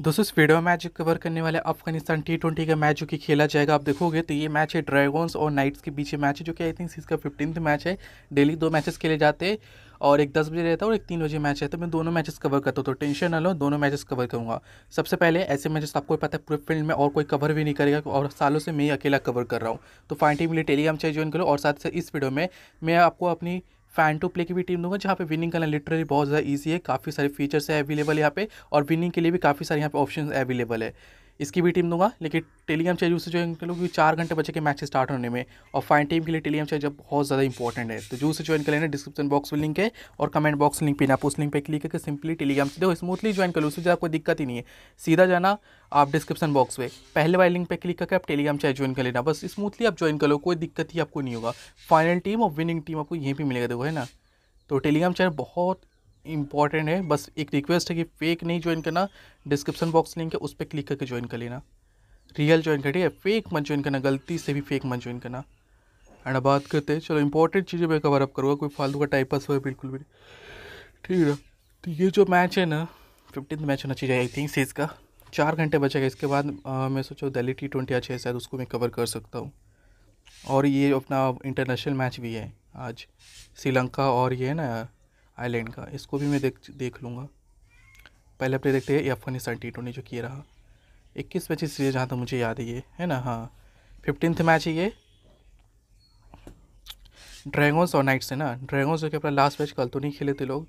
दोस्तों इस वीडियो में मैच कवर करने वाले अफगानिस्तान टी ट्वेंटी का मैच जो कि खेला जाएगा आप देखोगे तो ये मैच है ड्रैगन्स और नाइट्स के बीच मैच है जो कि आई थिंक इसका फिफ्टींथ मैच है डेली दो मैचेस खेले जाते हैं और एक दस बजे रहता है और एक तीन बजे मैच रहता है तो मैं दोनों मैचेस कवर करता हूँ तो टेंशन ना लो दोनों मैचेस कवर करूँगा सबसे पहले ऐसे मैचेस आपको पता है पूरे फील्ड में और कोई कवर भी नहीं करेगा और सालों से मैं ही अकेला कवर कर रहा हूँ तो फाइन टीम लिए टेलीग्राम चाहिए ज्वाइन करो और साथ ही साथ इस वीडियो में मैं आपको अपनी फैन टू प्ले की भी टीम दूंगा जहाँ पे विनिंग करना लिटरली बहुत ज़्यादा ईजी है काफ़ी सारे फीचर्स है अवेलेबल यहाँ पे और विनिंग के लिए भी काफ़ी सारे यहाँ पे ऑप्शन अवेलेबल है इसकी भी टीम दूंगा लेकिन टेलीग्राम चाहिए उससे ज्वाइन कर लो क्योंकि चार घंटे बचे के मैच स्टार्ट होने में और फाइन टीम के लिए टेलीग्राम चेयर जब बहुत ज़्यादा इंपॉर्टेंट है तो जूस से ज्वाइन कर लेना डिस्क्रिप्शन बॉक्स में लिंक है और कमेंट बॉक्स लिंक पीना आप उस लिंक पर क्लिक करके सिंपली टेलीग्राम से देखो स्मूथली ज्वाइन कर लो उससे ज़्यादा कोई दिक्कत ही नहीं है सीधा जाना आप डिस्क्रिप्शन बॉक्स में पहले वाले लिंक पर क्लिक करके आप टेलीग्राम चाहे ज्वाइन कर लेना बस स्मूथली आप ज्वाइन कर लो कोई दिक्कत ही आपको नहीं होगा फाइनल टीम और विनिंग टीम आपको यहीं पर मिलेगा देखो है ना तो टेलीग्राम चैनल बहुत इंपॉर्टेंट है बस एक रिक्वेस्ट है कि फेक नहीं ज्वाइन करना डिस्क्रिप्शन बॉक्स लिंक है उस पर क्लिक करके ज्वाइन कर लेना रियल ज्वाइन करिए फेक मत ज्वाइन करना गलती से भी फेक मत ज्वाइन करना एंड बात करते हैं चलो इंपॉर्टेंट चीज़ें मैं कवर अप करूँगा कोई फालतू का टाइप पास हो बिल्कुल भी ठीक है तो ये जो मैच है ना फिफ्टीन मैच होना चाहिए आई थिंक सीज का चार घंटे बचेगा इसके बाद आ, मैं सोचा दिल्ली टी ट्वेंटी आज शायद उसको मैं कवर कर सकता हूँ और ये अपना इंटरनेशनल मैच भी है आज श्रीलंका और ये है ना आईलैंड का इसको भी मैं देख देख लूँगा पहले अपने देखते हैं अफगानिस्तान टी ट्वेंटी जो किया रहा इक्कीस पच्चीस सीरीज जहाँ तक मुझे याद है ये है ना हाँ फिफ्टीन मैच है ये ड्रैगन्स और नाइट्स है ना ड्रैगन्स जो कि अपना लास्ट मैच कल तो नहीं खेले थे लोग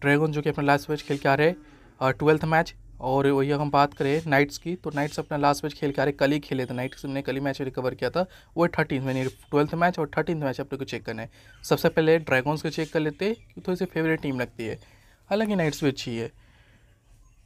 ड्रैगन जो कि अपना लास्ट मैच खेल के आ रहे और ट्वेल्थ मैच और वही हम बात करें नाइट्स की तो नाइट्स अपना लास्ट मैच खेल के आ रहे कल ही खेले थे नाइट्स ने कल ही मैच रिकवर किया था वो थर्टीन मैंने ट्वेल्थ मैच और थर्टीन मैच अपने को चेक करना है सबसे पहले ड्रैगन्स को चेक कर लेते हैं थोड़ी सी फेवरेट टीम लगती है हालांकि नाइट्स भी अच्छी है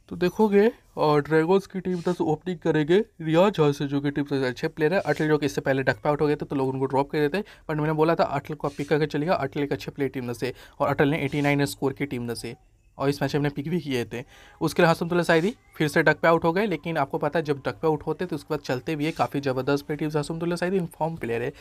तो देखोगे और ड्रैगन्स की टीम दस ओपनिंग करेंगे रियाज से जो की टीम सबसे अच्छे प्लेयर है अटल जो कि इससे पहले डक पे आउट हो गए थे तो लोग उनको ड्रॉप कर देते बट मैंने बोला था अटल को आप पिक करके चलेगा अटल एक अच्छे प्लेयर टीम से और अटल ने एटी नाइन स्कोर की टीम से और इस मैच में पिक भी किए थे उसके लिए तुल्ला साइदी फिर से डक पे आउट हो गए लेकिन आपको पता है जब डक पे आउट होते तो उसके बाद चलते भी है काफ़ी ज़बरदस्त प्लेटिव तुल्ला साइदी इनफॉर्म प्लेयर है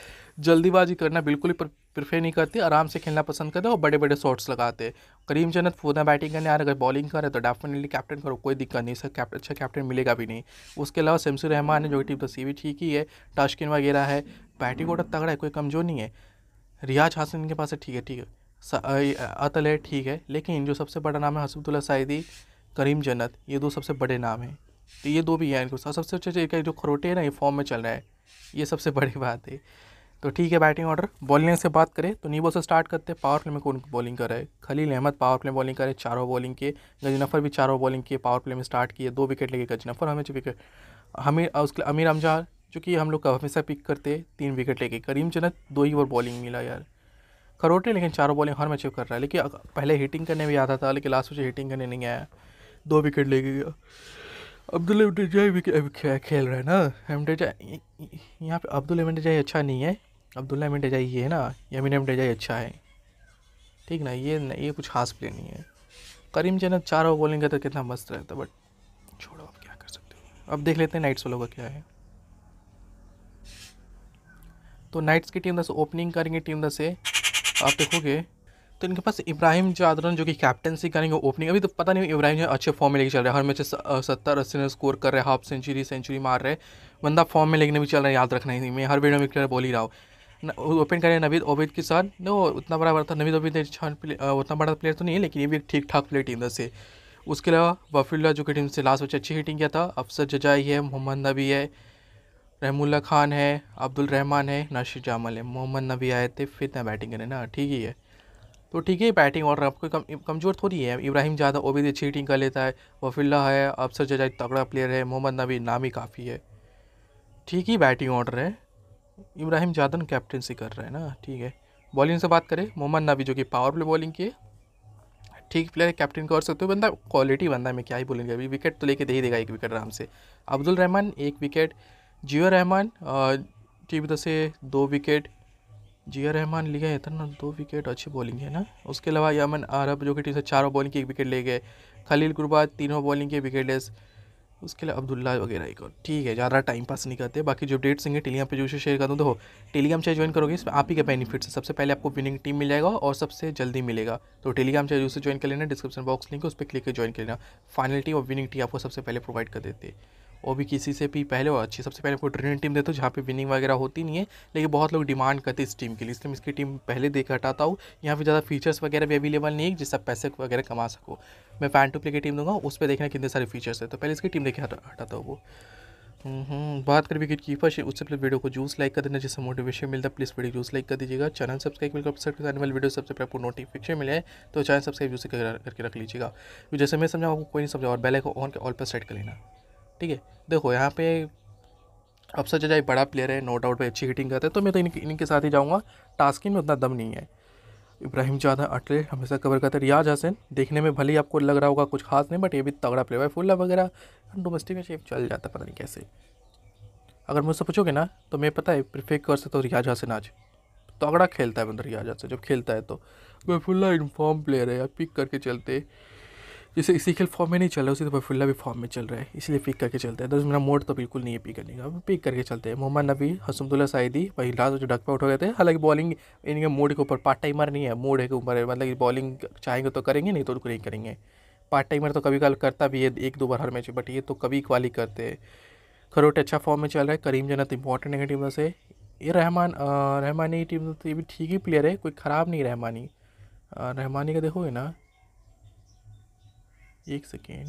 जल्दीबाजी करना बिल्कुल ही प्रेफर नहीं करते आराम से खेलना पसंद करते और बड़े बड़े शॉट्स लगाते करीम जन्नत फोदा बैटिंग करने आ रहा अगर बॉलिंग करें तो डेफिनेटली कैप्टन करो कोई दिक्कत नहीं सर कैप्टन अच्छा कैप्टन मिलेगा भी नहीं उसके अलावा शमसुर रहमान है जो टीम तस्वीर तो भी ठीक ही है टाशकिन वगैरह है बैटिंग ऑर्डर तगड़ा है कोई कमजोर नहीं है रियाज हासन के पास है ठीक है ठीक है अतल है ठीक है लेकिन जो सबसे बड़ा नाम है हसबुल्ला साइदी करीम जन्नत ये दो सबसे बड़े नाम हैं तो ये दो भी हैं इनको सबसे अच्छे इनका जो खरोटे है ना ये फॉर्म में चल रहा है ये सबसे बड़ी बात है तो ठीक है बैटिंग ऑर्डर बॉलिंग से बात करें तो नीबो से स्टार्ट करते हैं पावर प्ले में कौन बॉलिंग कर रहा है Khalil Ahmed power play bowling करे चारों बॉलिंग किए गजनफर भी चारों बॉलिंग किए पावर प्ले में स्टार्ट किए दो विकेट लेके गजनफर हमें जो विकेट हमीर उसके अमीर अमजार जो कि हम लोग हमेशा पिक करते तीन विकेट लेके करीम जन्नत दो ही ओवर बॉलिंग मिला यार करोड़ ने लेकिन चारों बॉलिंग हर में अचीव कर रहा है लेकिन पहले हिटिंग करने भी आता था लेकिन लास्ट मुझे हिटिंग करने नहीं आया दो विकेट ले गया अब्दुल एमडेजा भी खेल रहा है ना एमडेजा यहाँ पे अब्दुल एमडेजा अच्छा नहीं है अब्दुल्ला एमडेजा ये है ना यमिन एमडेजा अच्छा है ठीक ना ये ना ये कुछ खास प्ले नहीं है करीम जन्नत चार ओवर बॉलिंग करता कितना मस्त रहता बट छोड़ो अब क्या कर सकते हो अब देख लेते हैं नाइट्स वालों का क्या है तो नाइट्स की टीम दस ओपनिंग करेंगे टीम दस से आप देखोगे तो इनके पास इब्राहिम जादरन जो कि कैप्टनसी करेंगे ओपनिंग अभी तो पता नहीं इब्राहिम जो अच्छे फॉर्म में लेके चल रहे हैं हर मैच सत्तर अस्सी रन स्कोर कर रहे हैं हाफ सेंचुरी सेंचुरी मार रहे बंदा फॉर्म में लेकिन भी चल रहा है याद रखना ही मैं हर वीडियो में क्लियर बोल ही रहा हूँ ओपन करें नवीद ओबेद के साथ नो उतना बड़ा बड़ा था नवीद प्लेयर उतना बड़ा प्लेयर तो नहीं है लेकिन ये भी एक ठीक ठाक प्लेयर टीम से उसके अलावा वफील्ला जो कि टीम से लास्ट मैच अच्छी हिटिंग किया था अफसर जजाई है मोहम्मद नबी है रहमुल्ला खान है अब्दुल रहमान है नाशिर जामल है मोहम्मद नबी आए थे फिर ना बैटिंग करें ना ठीक ही है तो ठीक है बैटिंग ऑर्डर आपको कम, कमज़ोर थोड़ी है इब्राहिम ज़्यादा ओबी भी अच्छी तो हिटिंग कर लेता है वफिल्ला है अफसर जजा एक तगड़ा प्लेयर है मोहम्मद नबी नाम ही काफ़ी है ठीक ही बैटिंग ऑर्डर है इब्राहिम जादन कैप्टनसी कर रहा है ना ठीक है बॉलिंग से बात करें मोहम्मद नबी जो कि पावर प्ले बॉलिंग की ठीक प्लेयर कैप्टन कर सकते हो बंदा क्वालिटी बंदा मैं क्या ही बोलेंगे अभी विकेट तो लेके दे ही देगा एक विकेट आराम से अब्दुल रहमान एक विकेट जिया रहमान टीम तो से दो विकेट जिया रहमान लिए है इतना दो विकेट अच्छी बॉलिंग है ना उसके अलावा यमन आरब जो कि टीम से चारों बॉलिंग की एक विकेट ले गए खलील गुरबा तीनों बॉलिंग के विकेट लेस उसके लिए अब्दुल्ला वगैरह एक और ठीक है ज़्यादा टाइम पास नहीं करते बाकी जो डेट्स होंगे टेलीग्राम पे जो शेयर कर दूँ तो टेलीग्राम चाहे ज्वाइन करोगे इसमें आप ही का बेनिफिट है सबसे पहले आपको विनिंग टीम मिल जाएगा और सबसे जल्दी मिलेगा तो टेलीग्राम चाहे जरूर से ज्वाइन कर लेना डिस्क्रिप्शन बॉक्स लिंक उस पर क्लिक कर ज्वाइन कर लेना फाइनल टीम और विनिंग टीम आपको सबसे पहले प्रोवाइड कर देते हैं और भी किसी से भी पहले और अच्छी सबसे पहले आपको ट्रेनिंग टीम देता हूँ जहाँ पे विनिंग वगैरह होती नहीं है लेकिन बहुत लोग डिमांड करते इस टीम के लिए इसलिए मैं इसकी टीम पहले देख हटाता हूँ यहाँ पर ज़्यादा फीचर्स वगैरह भी अवेलेबल नहीं है जिससे आप पैसे वगैरह कमा सको मैं फैन टू प्ले की टीम दूंगा उस पर देखना कितने सारे फीचर्स है तो पहले इसकी टीम देखे हटाता हूँ वो हम्म, बात करें विकेट कीपर उससे पहले वीडियो को जूस लाइक कर देना जिससे मोटिवेशन मिलता है प्लीज़ वीडियो जूस लाइक कर दीजिएगा चैनल सब्सक्राइब मिलकर आने वाले वीडियो सबसे पहले आपको नोटिफिकेशन मिले तो चैनल सब्सक्राइब जूस करके रख लीजिएगा जैसे मैं समझा आपको कोई नहीं समझा और बेल आइकन ऑन के ऑल पर सेट कर लेना ठीक है देखो यहाँ पे सच जाए बड़ा प्लेयर है नो डाउट पे अच्छी हिटिंग करते हैं तो मैं तो इन, इनके साथ ही जाऊँगा टास्किंग में उतना दम नहीं है इब्राहिम चादा अटले हमेशा कवर करते रियाज हसन देखने में भले ही आपको लग रहा होगा कुछ खास नहीं बट ये भी तगड़ा प्लेयर है फुल्ला वगैरह डोमेस्टिक में शेप चल जाता पता नहीं कैसे अगर मुझसे पूछोगे ना तो मैं पता है प्रिफेक्ट कर सकता हूँ रियाज हसन आज तगड़ा खेलता है बंदर रियाज हसन जब खेलता है तो मैं फुल्ला इन्फॉर्म प्लेयर है यार पिक करके चलते जैसे इसी खेल फॉर्म में नहीं चल रहा उसी तो फुल्ला भी फॉर्म में चल रहा है इसलिए पिक करके चलते हैं दस तो मेरा मोड तो बिल्कुल नहीं है पिक करने का पिक करके चलते हैं मोहम्मद नबी हसमदुल्ला साइदी वही रात जो डक पे उठ हो गए थे हालांकि बॉलिंग इनके मोड के ऊपर पार्ट टाइमर नहीं है मोड के ऊपर मतलब बॉलिंग चाहेंगे तो करेंगे नहीं तो उनको नहीं करेंगे पार्ट टाइमर तो कभी कल करता भी है एक दो बार हर मैच बट ये तो कभी क्वाली करते हैं खरोट अच्छा फॉर्म में चल रहा है करीम जन्नत इंपॉर्टेंट है टीम से ये रहमान रहमानी टीम तो ये भी ठीक ही प्लेयर है कोई ख़राब नहीं रहमानी रहमानी का देखोगे ना एक सेकेंड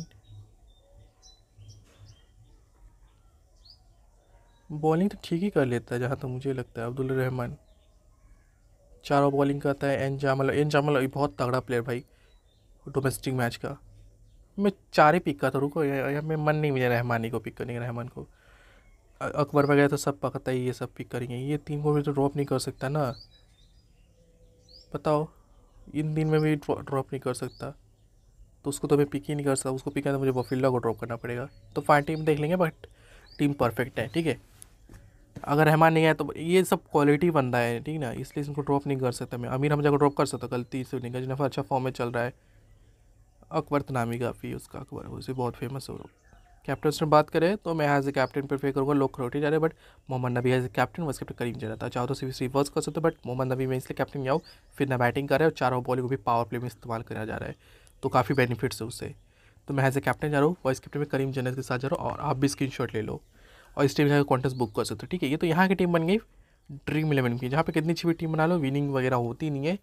बॉलिंग तो ठीक ही कर लेता है जहाँ तक तो मुझे लगता है अब्दुल रहमान चारों बॉलिंग करता है एन जामल एन जामल बहुत तगड़ा प्लेयर भाई डोमेस्टिक मैच का मैं चार ही पिक करता रुको या, मैं मन नहीं मुझे रहमानी को पिक करने का रहमान को अकबर वगैरह तो सब पकता ही ये सब पिक करेंगे ये तीन को भी तो ड्रॉप नहीं कर सकता ना बताओ इन दिन में भी ड्रॉप नहीं कर सकता तो उसको तो मैं पिक ही नहीं कर सकता उसको पिक करना मुझे वफिल्ला को ड्रॉप करना पड़ेगा तो फाइन टीम देख लेंगे बट टीम परफेक्ट है ठीक है अगर रहमान नहीं आया तो ये सब क्वालिटी रहा है ठीक ना इसलिए इसको ड्रॉप नहीं कर सकता मैं अमीर हमजा को ड्रॉप कर सकता गलती से नहीं जिन्हें अच्छा फॉर्म में चल रहा है अकबर तनामी काफ़ी उसका अकबर उसे बहुत फेमस हो कैप्टन से बात करें तो मैं एज ए कैप्टन प्रेफर करूँगा लोग खरोटी जा रहे but Mohammad Nabi as a captain वैसे कैप्टन करीम जा रहा था चाहो तो सिर्फ रिवर्स कर सकते बट मोहम्मद नबी में इसलिए कैप्टन आओ फिर ना बैटिंग कर रहे और चारों बॉलिंग को भी पावर प्ले में इस्तेमाल करा जा रहा है तो काफ़ी बेनिफिट्स है उससे तो मैं एज ए कैप्टन जा रहा हूँ वाइस कैप्टन में करीम जन्नत के साथ जा रहा हूँ और आप भी स्क्रीन ले लो और इस टीम से कॉन्टेस्ट बुक कर सकते हो ठीक है ये तो यहाँ की टीम बन गई ड्रीम इलेवन की जहाँ पर कितनी अच्छी भी टीम बना लो विनिंग वगैरह होती नहीं है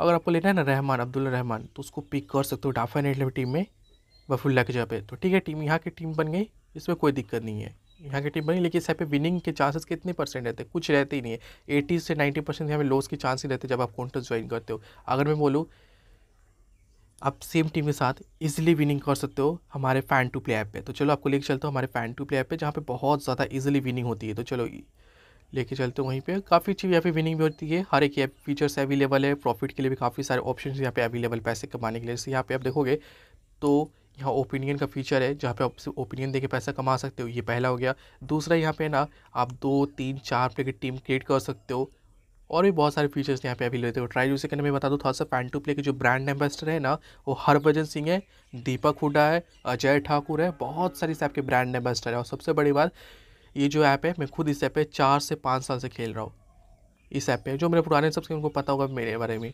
अगर आपको लेना है ना रहमान अब्दुल रहमान तो उसको पिक कर सकते हो डेफिनेटली टीम में वफुल्ला की जगह पे तो ठीक है टीम यहाँ की टीम बन गई इसमें कोई दिक्कत नहीं है यहाँ की टीम बनी लेकिन इस पे विनिंग के चांसेस कितने परसेंट रहते हैं कुछ रहते ही नहीं है एटी से नाइन्टी परसेंट यहाँ पे लॉस के चांस ही रहते जब आप कॉन्टेस्ट ज्वाइन करते हो अगर मैं बोलूँ आप सेम टीम के साथ इजिली विनिंग कर सकते हो हमारे फ़ैन टू प्ले ऐप पे तो चलो आपको लेके चलते हो हमारे फ़ैन टू प्ले ऐप पे जहाँ पे बहुत ज़्यादा ईजिली विनिंग होती है तो चलो लेके चलते हो वहीं पे काफ़ी अच्छी यहाँ पे विनिंग भी होती है हर एक ऐप फीचर्स अवेलेबल है प्रॉफिट के लिए भी काफ़ी सारे ऑप्शन यहाँ पे अवेलेबल पैसे कमाने के लिए जैसे यहाँ पे आप देखोगे तो यहाँ ओपिनियन का फीचर है जहाँ पे आप ओपिनियन देके पैसा कमा सकते हो ये पहला हो गया दूसरा यहाँ पे ना आप दो तीन चार प्लेयर की टीम क्रिएट कर सकते हो और भी बहुत सारे फीचर्स यहाँ पे अभी लेते हो ट्राई जू करने में बता दूँ थोड़ा सा फैन टू प्ले के जो ब्रांड एम्बेसडर है ना वो हरभजन सिंह है दीपक हुडा है अजय ठाकुर है बहुत सारी इस ऐप के ब्रांड एम्बेसडर है और सबसे बड़ी बात ये जो ऐप है मैं खुद इस ऐप पर चार से पाँच साल से खेल रहा हूँ इस ऐप पर जो मेरे पुराने सबसे उनको पता होगा मेरे बारे में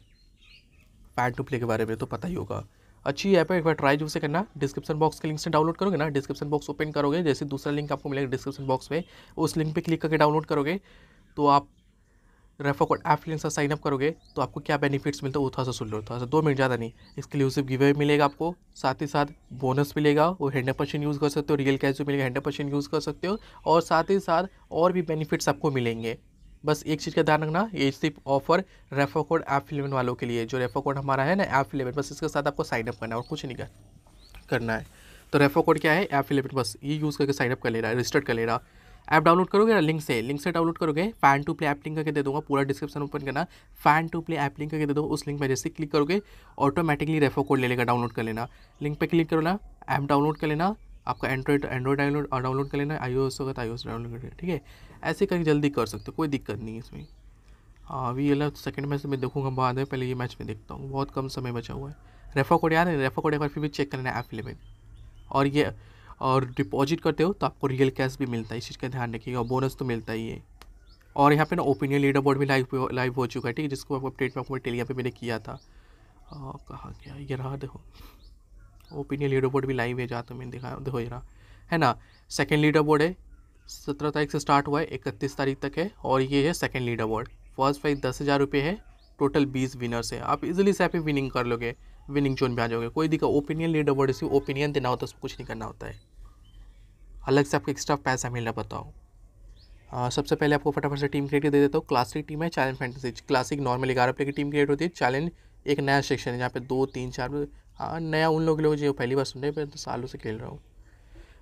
फैन टू प्ले के बारे में तो पता ही होगा अच्छी ऐप है एक बार ट्राई जो से करना डिस्क्रिप्शन बॉक्स के लिंक से डाउनलोड करोगे ना डिस्क्रिप्शन बॉक्स ओपन करोगे जैसे दूसरा लिंक आपको मिलेगा डिस्क्रिप्शन बॉक्स में उस लिंक पे क्लिक करके डाउनलोड करोगे तो आप रेफो कोड लिंक से साइनअप करोगे तो आपको क्या बेनिफिट्स मिलते हैं वो थोड़ा सा सुन लो थोड़ा सा दो मिनट ज़्यादा नहीं एक्सक्लूसिव गिवे मिलेगा आपको साथ ही साथ बोनस मिलेगा वो हंड्रेड परसेंट यूज़ कर सकते हो रियल कैश जो मिलेगा हंड्रेड परसेंट यूज़ कर सकते हो और साथ ही साथ और भी बेनिफिट्स आपको मिलेंगे बस एक चीज़ का ध्यान रखना ये सिर्फ ऑफर रेफो कोड एफ इलेवन वालों के लिए जो रेफो कोड हमारा है ना एफ इलेवन बस इसके साथ आपको साइनअप करना है और कुछ नहीं करना है तो रेफो कोड क्या है एफ इलेवन बस ये यूज़ करके साइनअप कर ले रहा है रजिस्टर्ड कर ले रहा है ऐप डाउनलोड करोगे ना लिंक से लिंक से डाउनलोड करोगे fan two play app link करके दे दूंगा पूरा डिस्क्रिप्शन ओपन करना fan two play app link करके दे दो उस लिंक पर जैसे क्लिक करोगे ऑटोमेटिकली रेफो कोड ले लेगा डाउनलोड कर लेना लिंक पर क्लिक करो ना ऐप डाउनलोड कर लेना आपका एंड्रॉइड एंड्रॉइड डाउनलोड डाउनलोड कर लेना आई ओ एस होगा तो आई ओ एस डाउनलोड कर ठीक है ऐसे करके जल्दी कर सकते हो कोई दिक्कत नहीं है इसमें हाँ अभी अलग सेकंड मैच में देखूंगा बाद में पहले ये मैच में देखता हूँ बहुत कम समय बचा हुआ है रेफा कोड याद है रेफा कोड एक बार फिर भी चेक करना है ऐप में और ये और डिपॉजिट करते हो तो आपको रियल कैश भी मिलता है इस चीज़ का ध्यान रखिएगा बोनस तो मिलता ही है और यहाँ पे ना ओपिनियन लीडर बोर्ड भी लाइव लाइव हो चुका है ठीक है जिसको आपको अपडेट में आपको टेलिया पे मैंने किया था कहाँ गया ये रहा देखो ओपिनियन लीडर बोर्ड भी लाइव है जहाँ तो मैंने दिखाया देखो ये रहा है ना सेकेंड लीडर बोर्ड है सत्रह तारीख से स्टार्ट हुआ है इकतीस तारीख तक है और ये है second leaderboard first prize दस हज़ार रुपये है टोटल बीस विनर्स है आप इजिली से आप विनिंग कर लोगे विनिंग जोन में आ जाओगे कोई देखा opinion leader word receive opinion देना होता है उसमें कुछ नहीं करना होता है अलग से आपको एक्स्ट्रा पैसा मिलना बताओ आ, सबसे पहले आपको फटाफट से टीम क्रिएट दे देता हूँ क्लासिक टीम है चैलेंज फैंटेसी क्लासिक नॉर्मल ग्यारह प्ले की टीम क्रिएट होती है चैलेंज एक नया सेक्शन है जहाँ पे दो तीन चार हाँ नया उन लोग लोग जो पहली बार सुन रहे हैं मैं तो सालों से खेल रहा हूँ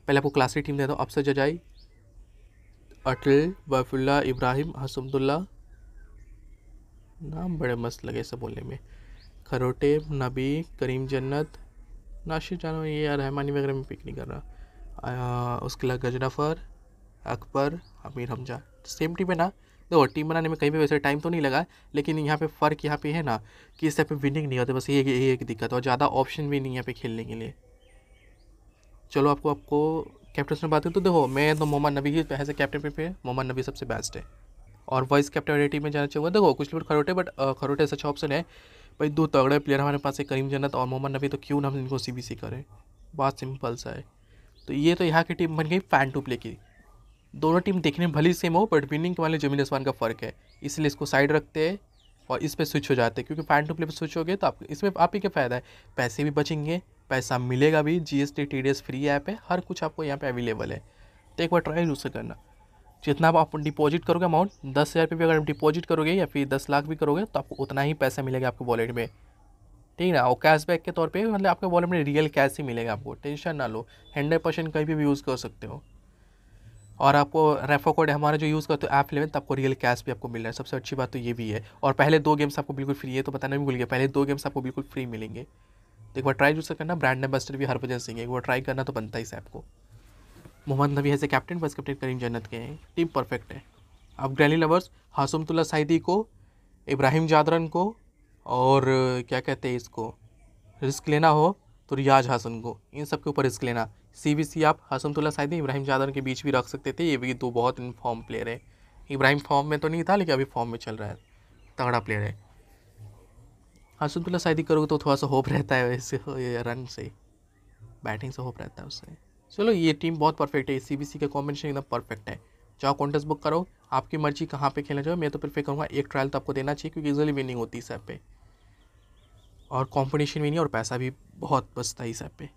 पहले आपको क्लासिक टीम देता हूँ अफसर जजाई अटल वफुल्ला इब्राहिम हसमदुल्ला नाम बड़े मस्त लगे सब बोलने में खरोटे नबी करीम जन्नत नाशिर जानो ये रहमानी वगैरह में पिक नहीं कर रहा उसके अलावा गजनफर अकबर अमीर हमजा सेम टीम है ना देखो टीम बनाने में कहीं भी वैसे टाइम तो नहीं लगा लेकिन यहाँ पे फ़र्क यहाँ पे है ना कि इस टाइप विनिंग नहीं होती बस ये यही एक दिक्कत और ज़्यादा ऑप्शन भी नहीं यहाँ पे खेलने के लिए चलो आपको आपको कैप्टन में बात करें तो देखो मैं तो मोहम्मद नबी ही एज ए कैप्टन पे पे मोहम्मद नबी सबसे बेस्ट है और वाइस कैप्टन वाली टीम में जाना चाहूँगा देखो कुछ लोग खरोटे बट खरोटे ऐसा अच्छा ऑप्शन है भाई दो तगड़े प्लेयर हमारे पास है करीम जन्नत और मोहम्मद नबी तो क्यों ना हम इनको सी बी सी करें बहुत सिंपल सा है तो ये तो यहाँ की टीम बन गई फैन टू प्ले की दोनों टीम देखने में भली सेम हो बट विनिंग के वाले जमीन आसमान का फ़र्क है इसलिए इसको साइड रखते हैं और इस पर स्विच हो जाते हैं क्योंकि फैन टू प्ले पर स्विच हो गए तो आप इसमें आप ही क्या फ़ायदा है पैसे भी बचेंगे पैसा मिलेगा भी G S T T D S free app है हर कुछ आपको यहाँ पर अवेलेबल है तो एक बार ट्राई जरूर से करना जितना आप डिपॉजिट करोगे अमाउंट दस हज़ार भी अगर डिपॉजिट करोगे या फिर दस लाख भी करोगे तो आपको उतना ही पैसा मिलेगा आपके वॉलेट में ठीक है ना और कैशबैक के तौर पे मतलब आपके वॉलेट में रियल कैश ही मिलेगा आपको टेंशन ना लो हंड्रेड परसेंट कहीं भी, भी यूज़ कर सकते हो और आपको रेफो कोड हमारा जो यूज़ करते हो ऐप इलेवन तो आपको रियल कैश भी आपको मिल रहा है सबसे अच्छी बात तो ये भी है और पहले दो गेम्स आपको बिल्कुल फ्री है तो बताना भी भूल गया पहले दो गेम्स आपको बिल्कुल फ्री मिलेंगे तो एक बार ट्राई जरूर करना ब्रांड एम्बेसडर भी हरभजन सिंह एक बार ट्राई करना तो बनता ही इस ऐप को Mohammad Nabi as a captain vice captain Karim Janat के हैं टीम परफेक्ट है अब ग्रैली लवर्स हासमतुल्ला साइदी को इब्राहिम जादरन को और क्या कहते हैं इसको रिस्क लेना हो तो रियाज हासन को इन सब के ऊपर रिस्क लेना सीबीसी आप हसमतुल्ला साइदी इब्राहिम जादरन के बीच भी रख सकते थे ये भी दो बहुत इनफॉर्म प्लेयर है इब्राहिम फॉर्म में तो नहीं था लेकिन अभी फॉर्म में चल रहा है तगड़ा प्लेयर है हसमतुल्ला साइदी करोगे तो थोड़ा सा होप रहता है वैसे रन से बैटिंग से होप रहता है उससे चलो ये टीम बहुत परफेक्ट है सी बी सी का कॉम्बिनेशन एकदम परफेक्ट है चाहो कॉन्टेस्ट बुक करो आपकी मर्जी कहाँ पे खेलना चाहो मैं तो प्रेफर करूँगा एक ट्रायल तो आपको देना चाहिए क्योंकि इजिली विनिंग होती है इस पे और कॉम्पिटिशन भी नहीं और पैसा भी बहुत बचता है इस पे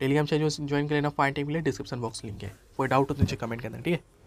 टेलीग्राम चैनल ज्वाइन कर लेना फाइन टाइम के लिए डिस्क्रिप्शन बॉक्स लिंक है कोई डाउट हो तो नीचे कमेंट करना ठीक है